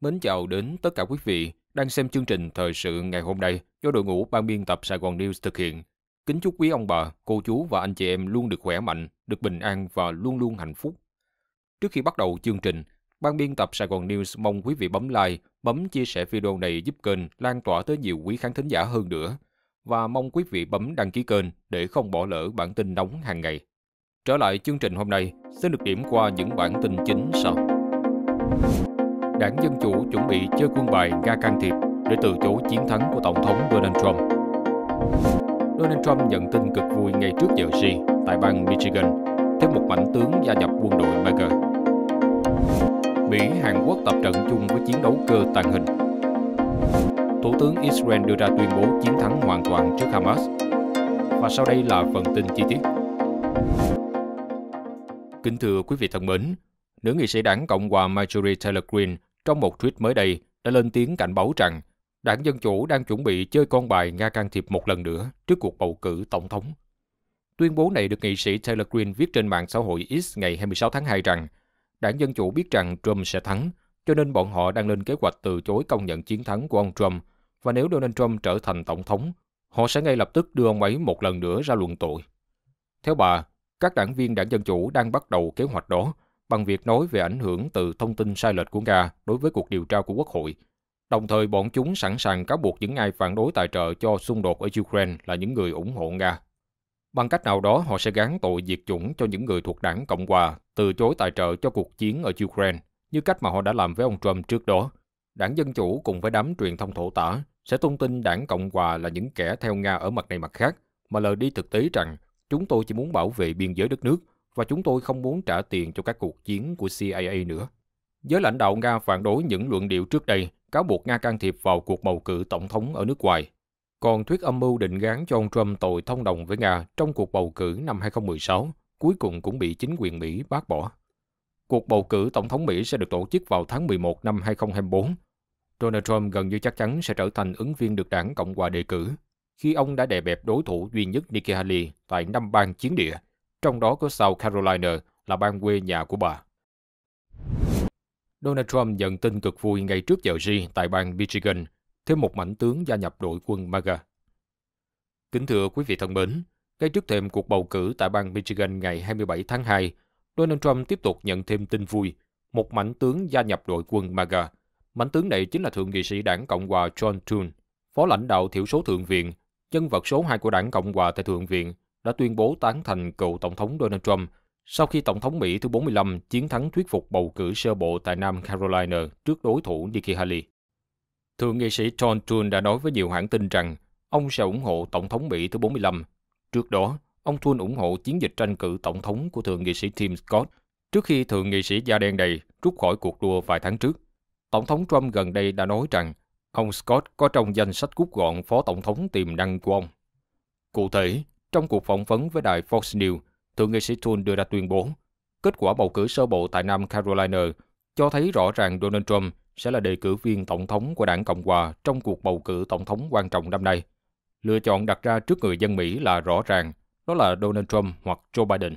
Mến chào đến tất cả quý vị đang xem chương trình Thời sự ngày hôm nay do đội ngũ ban biên tập Sài Gòn News thực hiện. Kính chúc quý ông bà, cô chú và anh chị em luôn được khỏe mạnh, được bình an và luôn luôn hạnh phúc. Trước khi bắt đầu chương trình, ban biên tập Sài Gòn News mong quý vị bấm like, bấm chia sẻ video này giúp kênh lan tỏa tới nhiều quý khán thính giả hơn nữa và mong quý vị bấm đăng ký kênh để không bỏ lỡ bản tin nóng hàng ngày. Trở lại chương trình hôm nay, sẽ được điểm qua những bản tin chính sau đảng Dân Chủ chuẩn bị chơi quân bài ga can thiệp để từ chối chiến thắng của Tổng thống Donald Trump. Donald Trump nhận tin cực vui ngay trước giờ G tại bang Michigan, thêm một mảnh tướng gia nhập quân đội MAGA. Mỹ, Hàn Quốc tập trận chung với chiến đấu cơ tàn hình. Thủ tướng Israel đưa ra tuyên bố chiến thắng hoàn toàn trước Hamas. Và sau đây là phần tin chi tiết. Kính thưa quý vị thân mến, nữ nghị sĩ đảng Cộng hòa Marjorie Taylor Greene trong một tweet mới đây đã lên tiếng cảnh báo rằng đảng Dân Chủ đang chuẩn bị chơi con bài Nga can thiệp một lần nữa trước cuộc bầu cử tổng thống. Tuyên bố này được nghị sĩ Taylor Green viết trên mạng xã hội X ngày 26 tháng 2 rằng đảng Dân Chủ biết rằng Trump sẽ thắng, cho nên bọn họ đang lên kế hoạch từ chối công nhận chiến thắng của ông Trump và nếu Donald Trump trở thành tổng thống, họ sẽ ngay lập tức đưa ông ấy một lần nữa ra luận tội. Theo bà, các đảng viên đảng Dân Chủ đang bắt đầu kế hoạch đó bằng việc nói về ảnh hưởng từ thông tin sai lệch của Nga đối với cuộc điều tra của Quốc hội. Đồng thời, bọn chúng sẵn sàng cáo buộc những ai phản đối tài trợ cho xung đột ở Ukraine là những người ủng hộ Nga. Bằng cách nào đó, họ sẽ gán tội diệt chủng cho những người thuộc đảng Cộng hòa từ chối tài trợ cho cuộc chiến ở Ukraine, như cách mà họ đã làm với ông Trump trước đó. Đảng Dân Chủ cùng với đám truyền thông thổ tả sẽ tung tin đảng Cộng hòa là những kẻ theo Nga ở mặt này mặt khác, mà lời đi thực tế rằng chúng tôi chỉ muốn bảo vệ biên giới đất nước và chúng tôi không muốn trả tiền cho các cuộc chiến của CIA nữa. Giới lãnh đạo Nga phản đối những luận điệu trước đây cáo buộc Nga can thiệp vào cuộc bầu cử tổng thống ở nước ngoài. Còn thuyết âm mưu định gán cho ông Trump tội thông đồng với Nga trong cuộc bầu cử năm 2016 cuối cùng cũng bị chính quyền Mỹ bác bỏ. Cuộc bầu cử tổng thống Mỹ sẽ được tổ chức vào tháng 11 năm 2024. Donald Trump gần như chắc chắn sẽ trở thành ứng viên được đảng Cộng hòa đề cử khi ông đã đè bẹp đối thủ duy nhất Nikki Haley tại năm bang chiến địa trong đó có South Carolina là bang quê nhà của bà. Donald Trump nhận tin cực vui ngay trước giờ G tại bang Michigan, thêm một mảnh tướng gia nhập đội quân MAGA. Kính thưa quý vị thân mến, ngay trước thềm cuộc bầu cử tại bang Michigan ngày 27 tháng 2, Donald Trump tiếp tục nhận thêm tin vui, một mảnh tướng gia nhập đội quân MAGA. Mảnh tướng này chính là thượng nghị sĩ đảng Cộng hòa John Thune, phó lãnh đạo thiểu số Thượng viện, nhân vật số 2 của đảng Cộng hòa tại Thượng viện đã tuyên bố tán thành cựu Tổng thống Donald Trump sau khi Tổng thống Mỹ thứ 45 chiến thắng thuyết phục bầu cử sơ bộ tại Nam Carolina trước đối thủ Nikki Haley. Thượng nghị sĩ John Thune đã nói với nhiều hãng tin rằng ông sẽ ủng hộ Tổng thống Mỹ thứ 45. Trước đó, ông Thune ủng hộ chiến dịch tranh cử Tổng thống của Thượng nghị sĩ Tim Scott trước khi Thượng nghị sĩ da đen này rút khỏi cuộc đua vài tháng trước. Tổng thống Trump gần đây đã nói rằng ông Scott có trong danh sách rút gọn phó tổng thống tiềm năng của ông. Cụ thể, trong cuộc phỏng vấn với đài Fox News, thượng nghị sĩ Thun đưa ra tuyên bố kết quả bầu cử sơ bộ tại Nam Carolina cho thấy rõ ràng Donald Trump sẽ là đề cử viên tổng thống của đảng Cộng hòa trong cuộc bầu cử tổng thống quan trọng năm nay. Lựa chọn đặt ra trước người dân Mỹ là rõ ràng, đó là Donald Trump hoặc Joe Biden.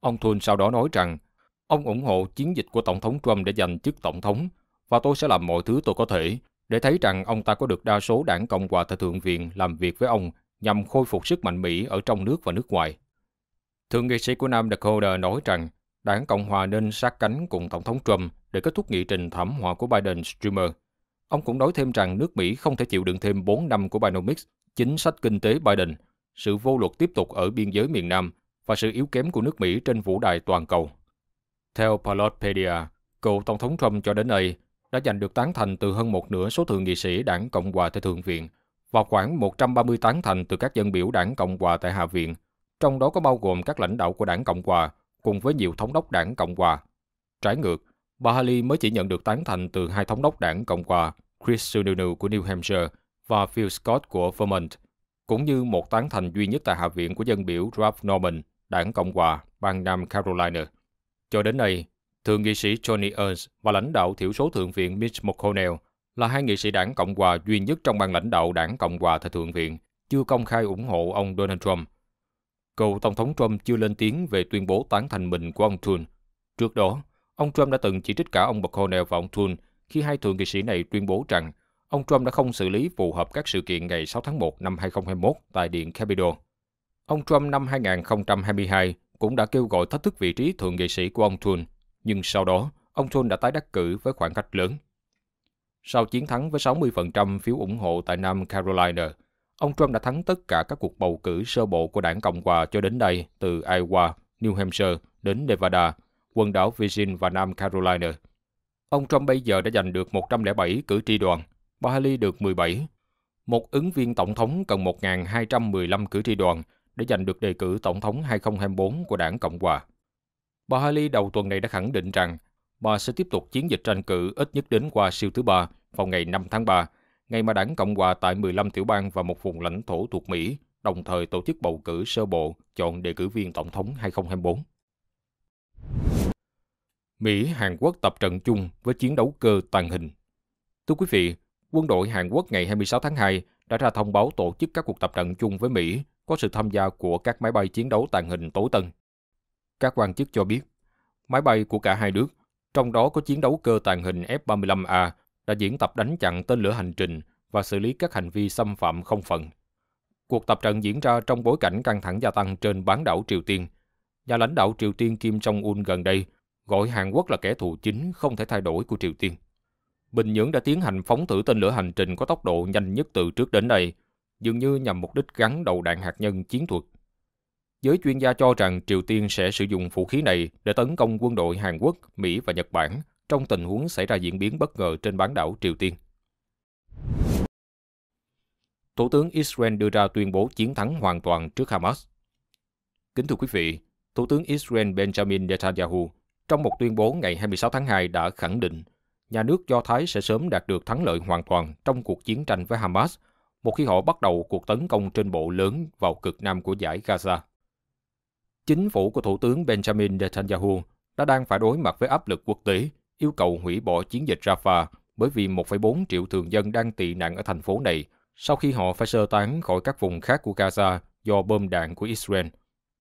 Ông Thun sau đó nói rằng, ông ủng hộ chiến dịch của Tổng thống Trump để giành chức Tổng thống và tôi sẽ làm mọi thứ tôi có thể để thấy rằng ông ta có được đa số đảng Cộng hòa tại Thượng viện làm việc với ông nhằm khôi phục sức mạnh Mỹ ở trong nước và nước ngoài. Thượng nghị sĩ của Nam Dakota nói rằng đảng Cộng Hòa nên sát cánh cùng Tổng thống Trump để kết thúc nghị trình thảm họa của Biden Schumer. Ông cũng nói thêm rằng nước Mỹ không thể chịu đựng thêm 4 năm của Binomics, chính sách kinh tế Biden, sự vô luật tiếp tục ở biên giới miền Nam và sự yếu kém của nước Mỹ trên vũ đài toàn cầu. Theo Politpedia, cựu Tổng thống Trump cho đến nay đã giành được tán thành từ hơn một nửa số thượng nghị sĩ đảng Cộng hòa tại Thượng viện – và khoảng 130 tán thành từ các dân biểu đảng Cộng hòa tại Hạ viện, trong đó có bao gồm các lãnh đạo của đảng Cộng hòa cùng với nhiều thống đốc đảng Cộng hòa. Trái ngược, bà Haley mới chỉ nhận được tán thành từ hai thống đốc đảng Cộng hòa Chris Sununu của New Hampshire và Phil Scott của Vermont, cũng như một tán thành duy nhất tại Hạ viện của dân biểu Ralph Norman, đảng Cộng hòa, bang Nam Carolina. Cho đến nay, Thượng nghị sĩ Johnny Ernst và lãnh đạo thiểu số Thượng viện Mitch McConnell là hai nghị sĩ đảng Cộng hòa duy nhất trong ban lãnh đạo đảng Cộng hòa tại Thượng viện chưa công khai ủng hộ ông Donald Trump. Cựu Tổng thống Trump chưa lên tiếng về tuyên bố tán thành mình của ông Thune. Trước đó, ông Trump đã từng chỉ trích cả ông McConnell và ông Thune khi hai thượng nghị sĩ này tuyên bố rằng ông Trump đã không xử lý phù hợp các sự kiện ngày 6 tháng 1 năm 2021 tại Điện Capitol. Ông Trump năm 2022 cũng đã kêu gọi thách thức vị trí thượng nghị sĩ của ông Thune, nhưng sau đó ông Thune đã tái đắc cử với khoảng cách lớn. Sau chiến thắng với 60% phiếu ủng hộ tại Nam Carolina, ông Trump đã thắng tất cả các cuộc bầu cử sơ bộ của đảng Cộng hòa cho đến đây từ Iowa, New Hampshire đến Nevada, quần đảo Virgin và Nam Carolina. Ông Trump bây giờ đã giành được 107 cử tri đoàn, bà Haley được 17. Một ứng viên tổng thống cần 1.215 cử tri đoàn để giành được đề cử tổng thống 2024 của đảng Cộng hòa. Bà Haley đầu tuần này đã khẳng định rằng bà sẽ tiếp tục chiến dịch tranh cử ít nhất đến qua siêu thứ ba vào ngày 5 tháng 3, ngày mà đảng Cộng hòa tại 15 tiểu bang và một vùng lãnh thổ thuộc Mỹ đồng thời tổ chức bầu cử sơ bộ chọn đề cử viên tổng thống 2024. Mỹ, Hàn Quốc tập trận chung với chiến đấu cơ tàng hình. Thưa quý vị, quân đội Hàn Quốc ngày 26 tháng 2 đã ra thông báo tổ chức các cuộc tập trận chung với Mỹ có sự tham gia của các máy bay chiến đấu tàng hình tối tân. Các quan chức cho biết, máy bay của cả hai nước, trong đó có chiến đấu cơ tàng hình F-35A đã diễn tập đánh chặn tên lửa hành trình và xử lý các hành vi xâm phạm không phận. Cuộc tập trận diễn ra trong bối cảnh căng thẳng gia tăng trên bán đảo Triều Tiên. Nhà lãnh đạo Triều Tiên Kim Jong-un gần đây gọi Hàn Quốc là kẻ thù chính không thể thay đổi của Triều Tiên. Bình Nhưỡng đã tiến hành phóng thử tên lửa hành trình có tốc độ nhanh nhất từ trước đến nay, dường như nhằm mục đích gắn đầu đạn hạt nhân chiến thuật. Giới chuyên gia cho rằng Triều Tiên sẽ sử dụng vũ khí này để tấn công quân đội Hàn Quốc, Mỹ và Nhật Bản trong tình huống xảy ra diễn biến bất ngờ trên bán đảo Triều Tiên. Thủ tướng Israel đưa ra tuyên bố chiến thắng hoàn toàn trước Hamas. Kính thưa quý vị, Thủ tướng Israel Benjamin Netanyahu trong một tuyên bố ngày 26 tháng 2 đã khẳng định nhà nước Do Thái sẽ sớm đạt được thắng lợi hoàn toàn trong cuộc chiến tranh với Hamas một khi họ bắt đầu cuộc tấn công trên bộ lớn vào cực nam của giải Gaza. Chính phủ của Thủ tướng Benjamin Netanyahu đã đang phải đối mặt với áp lực quốc tế yêu cầu hủy bỏ chiến dịch Rafah bởi vì 1,4 triệu thường dân đang tị nạn ở thành phố này sau khi họ phải sơ tán khỏi các vùng khác của Gaza do bom đạn của Israel.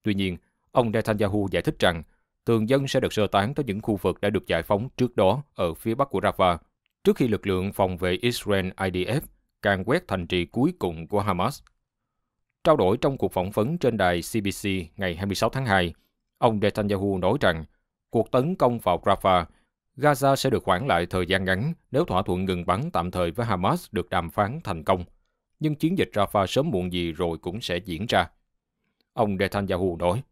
Tuy nhiên, ông Netanyahu giải thích rằng thường dân sẽ được sơ tán tới những khu vực đã được giải phóng trước đó ở phía bắc của Rafah, trước khi lực lượng phòng vệ Israel IDF càng quét thành trì cuối cùng của Hamas. Trao đổi trong cuộc phỏng vấn trên đài CBC ngày 26 tháng 2, ông Netanyahu nói rằng cuộc tấn công vào Rafah Gaza sẽ được hoãn lại thời gian ngắn nếu thỏa thuận ngừng bắn tạm thời với Hamas được đàm phán thành công. Nhưng chiến dịch Rafah sớm muộn gì rồi cũng sẽ diễn ra. Ông Netanyahu nói,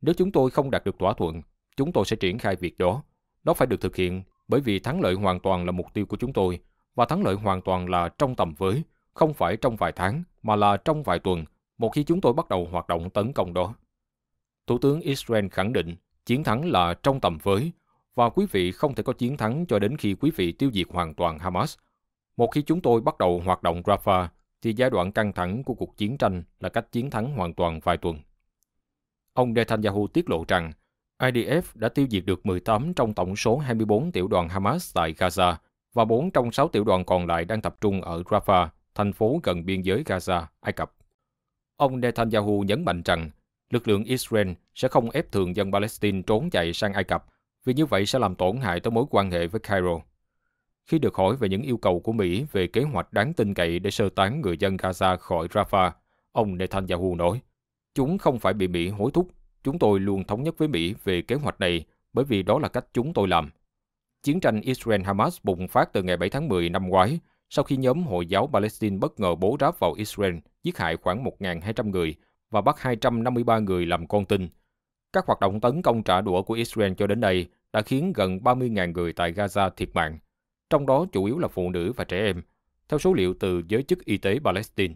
nếu chúng tôi không đạt được thỏa thuận, chúng tôi sẽ triển khai việc đó. Nó phải được thực hiện bởi vì thắng lợi hoàn toàn là mục tiêu của chúng tôi và thắng lợi hoàn toàn là trong tầm với, không phải trong vài tháng mà là trong vài tuần một khi chúng tôi bắt đầu hoạt động tấn công đó. Thủ tướng Israel khẳng định chiến thắng là trong tầm với và quý vị không thể có chiến thắng cho đến khi quý vị tiêu diệt hoàn toàn Hamas. Một khi chúng tôi bắt đầu hoạt động Rafah, thì giai đoạn căng thẳng của cuộc chiến tranh là cách chiến thắng hoàn toàn vài tuần. Ông Netanyahu tiết lộ rằng IDF đã tiêu diệt được 18 trong tổng số 24 tiểu đoàn Hamas tại Gaza và 4 trong 6 tiểu đoàn còn lại đang tập trung ở Rafah, thành phố gần biên giới Gaza, Ai Cập. Ông Netanyahu nhấn mạnh rằng lực lượng Israel sẽ không ép thường dân Palestine trốn chạy sang Ai Cập vì như vậy sẽ làm tổn hại tới mối quan hệ với Cairo. Khi được hỏi về những yêu cầu của Mỹ về kế hoạch đáng tin cậy để sơ tán người dân Gaza khỏi Rafah, ông Netanyahu nói, Chúng không phải bị Mỹ hối thúc, chúng tôi luôn thống nhất với Mỹ về kế hoạch này bởi vì đó là cách chúng tôi làm. Chiến tranh Israel-Hamas bùng phát từ ngày 7 tháng 10 năm ngoái, sau khi nhóm Hồi giáo Palestine bất ngờ bố ráp vào Israel, giết hại khoảng 1.200 người và bắt 253 người làm con tin – các hoạt động tấn công trả đũa của Israel cho đến nay đã khiến gần 30.000 người tại Gaza thiệt mạng, trong đó chủ yếu là phụ nữ và trẻ em, theo số liệu từ giới chức y tế Palestine.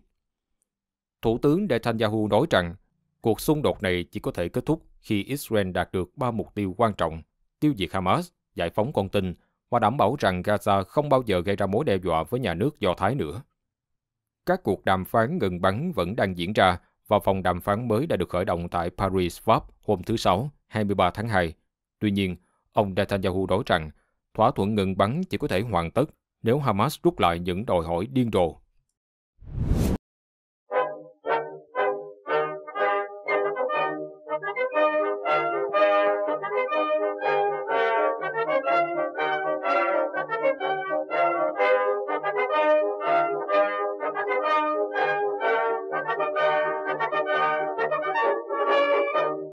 Thủ tướng Netanyahu nói rằng cuộc xung đột này chỉ có thể kết thúc khi Israel đạt được ba mục tiêu quan trọng, tiêu diệt Hamas, giải phóng con tin và đảm bảo rằng Gaza không bao giờ gây ra mối đe dọa với nhà nước Do Thái nữa. Các cuộc đàm phán ngừng bắn vẫn đang diễn ra và vòng đàm phán mới đã được khởi động tại Paris, Pháp hôm thứ Sáu, 23 tháng 2. Tuy nhiên, ông Netanyahu nói rằng thỏa thuận ngừng bắn chỉ có thể hoàn tất nếu Hamas rút lại những đòi hỏi điên rồ